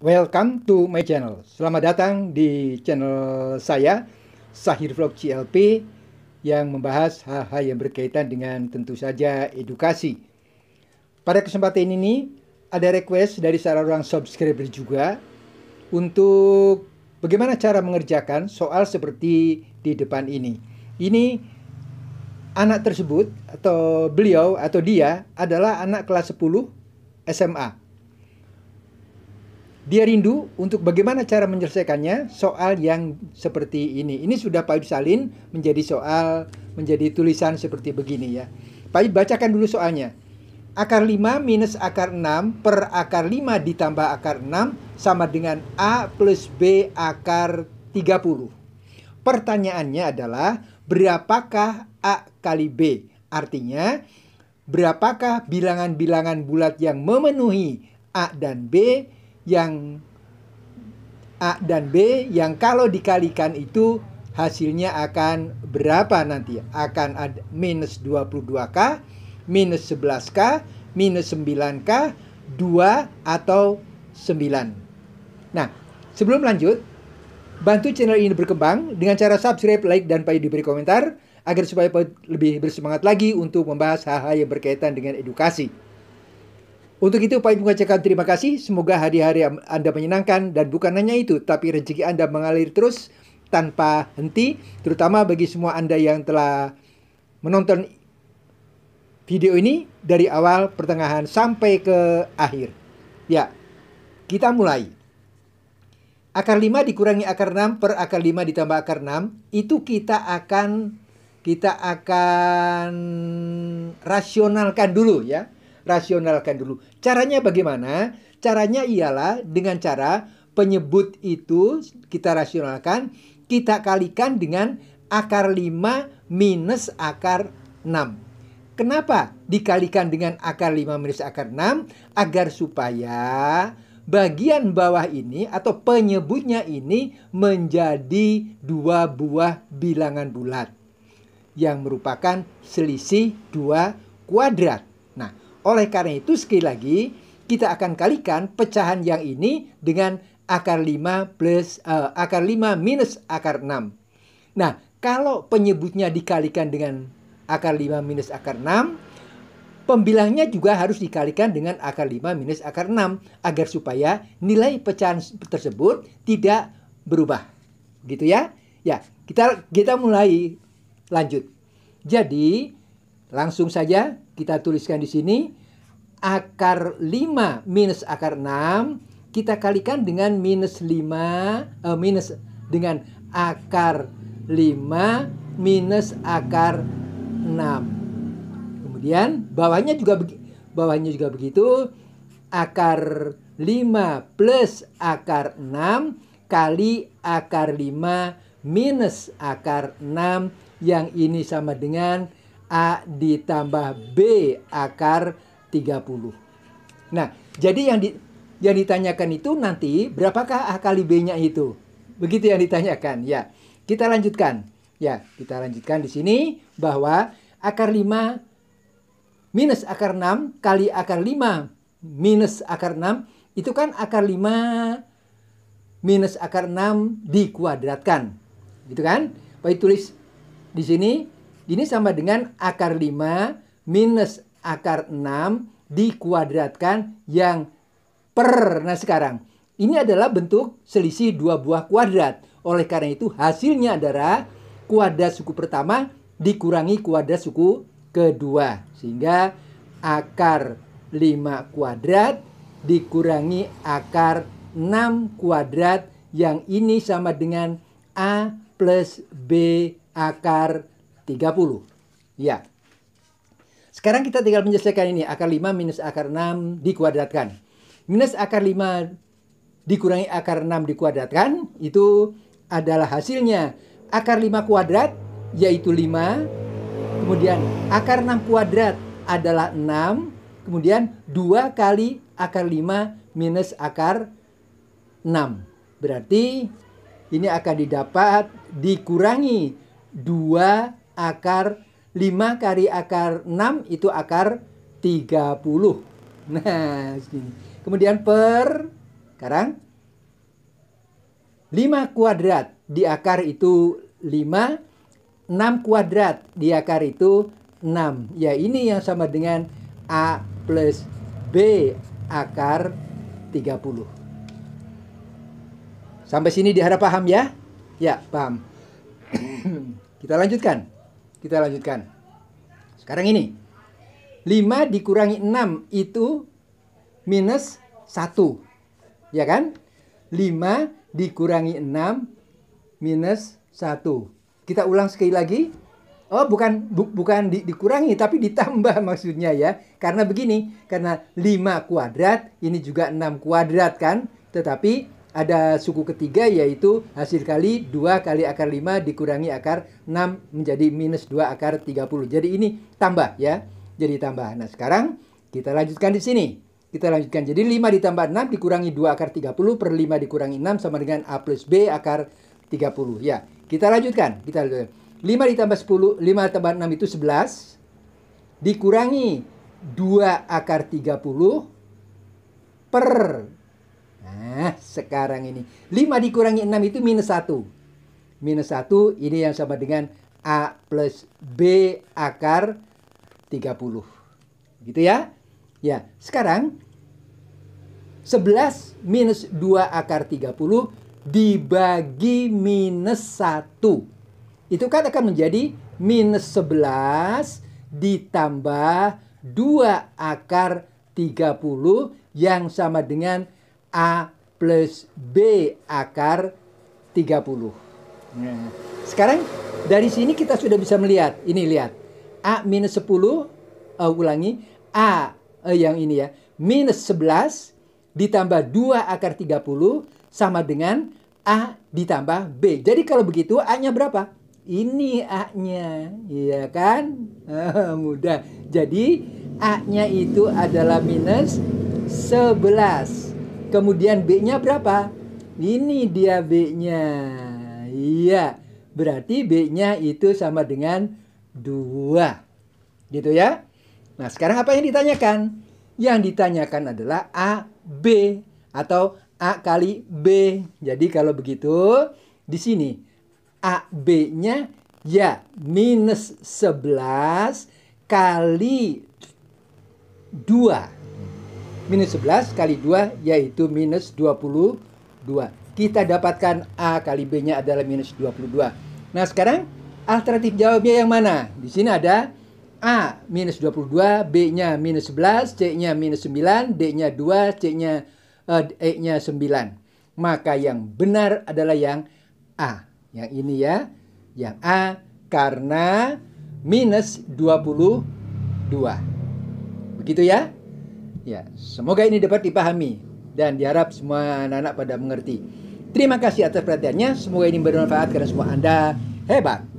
Welcome to my channel. Selamat datang di channel saya, Sahir Vlog CLP, yang membahas hal-hal yang berkaitan dengan tentu saja edukasi. Pada kesempatan ini, ada request dari salah orang subscriber juga untuk bagaimana cara mengerjakan soal seperti di depan ini. Ini anak tersebut atau beliau atau dia adalah anak kelas 10 SMA dia rindu untuk bagaimana cara menyelesaikannya soal yang seperti ini. Ini sudah Pak Salin menjadi soal, menjadi tulisan seperti begini ya. Pak bacakan dulu soalnya. Akar 5 minus akar 6 per akar 5 ditambah akar 6 sama dengan A plus B akar 30. Pertanyaannya adalah berapakah A kali B? Artinya, berapakah bilangan-bilangan bulat yang memenuhi A dan B yang A dan B yang kalau dikalikan itu hasilnya akan berapa nanti? Akan ada minus 22K, minus 11K, minus 9K, 2 atau 9. Nah, sebelum lanjut, bantu channel ini berkembang dengan cara subscribe, like, dan payu diberi komentar agar supaya lebih bersemangat lagi untuk membahas hal-hal yang berkaitan dengan edukasi. Untuk itu, Pak Ibu mengucapkan terima kasih. Semoga hari-hari Anda menyenangkan dan bukan hanya itu, tapi rezeki Anda mengalir terus tanpa henti, terutama bagi semua Anda yang telah menonton video ini dari awal, pertengahan, sampai ke akhir. Ya, kita mulai. Akar 5 dikurangi akar 6 per akar 5 ditambah akar 6, itu kita akan kita akan rasionalkan dulu ya rasionalkan dulu. Caranya bagaimana? Caranya ialah dengan cara penyebut itu kita rasionalkan, kita kalikan dengan akar 5 minus akar 6. Kenapa dikalikan dengan akar 5 minus akar 6? Agar supaya bagian bawah ini atau penyebutnya ini menjadi dua buah bilangan bulat yang merupakan selisih dua kuadrat. Oleh karena itu sekali lagi kita akan kalikan pecahan yang ini dengan akar 5 plus uh, akar 5 minus akar 6. Nah, kalau penyebutnya dikalikan dengan akar 5 minus akar 6, pembilangnya juga harus dikalikan dengan akar 5 minus akar 6 agar supaya nilai pecahan tersebut tidak berubah. Gitu ya? Ya, kita kita mulai lanjut. Jadi, langsung saja kita tuliskan di sini akar 5 minus akar 6 kita kalikan dengan minus 5 eh, minus dengan akar 5 minus akar 6. Kemudian bawahnya juga bawahnya juga begitu akar 5 plus akar 6 kali akar 5 minus akar 6 yang ini sama dengan A ditambah B akar 30. Nah, jadi yang di, yang ditanyakan itu nanti berapakah A kali B-nya itu? Begitu yang ditanyakan, ya. Kita lanjutkan. Ya, kita lanjutkan di sini bahwa akar 5 minus akar 6 kali akar 5 minus akar 6 itu kan akar 5 minus akar 6 dikuadratkan. Gitu kan? Baik tulis di sini ini sama dengan akar 5 minus akar 6 dikuadratkan yang per. Nah sekarang, ini adalah bentuk selisih dua buah kuadrat. Oleh karena itu hasilnya adalah kuadrat suku pertama dikurangi kuadrat suku kedua. Sehingga akar 5 kuadrat dikurangi akar 6 kuadrat yang ini sama dengan A plus B akar 30. Ya. Sekarang kita tinggal menyelesaikan ini. Akar 5 minus akar 6 dikuadratkan. Minus akar 5 dikurangi akar 6 dikuadratkan. Itu adalah hasilnya. Akar 5 kuadrat yaitu 5. Kemudian akar 6 kuadrat adalah 6. Kemudian 2 kali akar 5 minus akar 6. Berarti ini akan didapat dikurangi 2 akar 5 kali akar 6 itu akar 30. Nah, segini. Kemudian per sekarang 5 kuadrat di akar itu 5, 6 kuadrat di akar itu 6. Ya, ini yang sama dengan A plus B akar 30. Sampai sini diharap paham ya? Ya, paham. Kita lanjutkan. Kita lanjutkan. Sekarang ini. 5 dikurangi 6 itu minus 1. Ya kan? 5 dikurangi 6 minus 1. Kita ulang sekali lagi. Oh, bukan bu, bukan di, dikurangi tapi ditambah maksudnya ya. Karena begini, karena 5 kuadrat ini juga 6 kuadrat kan? Tetapi ada suku ketiga yaitu hasil kali 2 kali akar 5 dikurangi akar 6 menjadi minus 2 akar 30. Jadi ini tambah ya. Jadi tambah. Nah sekarang kita lanjutkan di sini. Kita lanjutkan. Jadi 5 ditambah 6 dikurangi 2 akar 30 per 5 dikurangi 6 sama dengan A plus B akar 30. Ya, kita lanjutkan. Kita lanjutkan. 5 ditambah 10, 5 ditambah 6 itu 11. Dikurangi 2 akar 30 per Nah, sekarang ini 5 dikurangi 6 itu minus 1. Minus 1 ini yang sama dengan A plus B akar 30. Gitu ya. Ya, sekarang 11 minus 2 akar 30 dibagi minus 1. Itu kan akan menjadi minus 11 ditambah 2 akar 30 yang sama dengan A plus B akar 30. puluh. Ya, ya. Sekarang dari sini kita sudah bisa melihat. Ini lihat. A minus 10, uh, eh, ulangi. A uh, yang ini ya. Minus 11 ditambah 2 akar 30 sama dengan A ditambah B. Jadi kalau begitu A-nya berapa? Ini A-nya. Iya kan? Ah, mudah. Jadi A-nya itu adalah minus 11. Kemudian B-nya berapa? Ini dia B-nya. Iya, berarti B-nya itu sama dengan 2. Gitu ya. Nah, sekarang apa yang ditanyakan? Yang ditanyakan adalah A, B atau A kali B. Jadi kalau begitu di sini a b nya ya minus 11 kali 2. Minus 11 kali 2 yaitu minus 22. Kita dapatkan A kali B-nya adalah minus 22. Nah sekarang alternatif jawabnya yang mana? Di sini ada A minus 22, B-nya minus 11, C-nya minus 9, D-nya 2, C-nya uh, E-nya 9. Maka yang benar adalah yang A. Yang ini ya, yang A karena minus 22. Begitu ya? Ya, semoga ini dapat dipahami dan diharap semua anak-anak pada mengerti. Terima kasih atas perhatiannya. Semoga ini bermanfaat karena semua Anda hebat.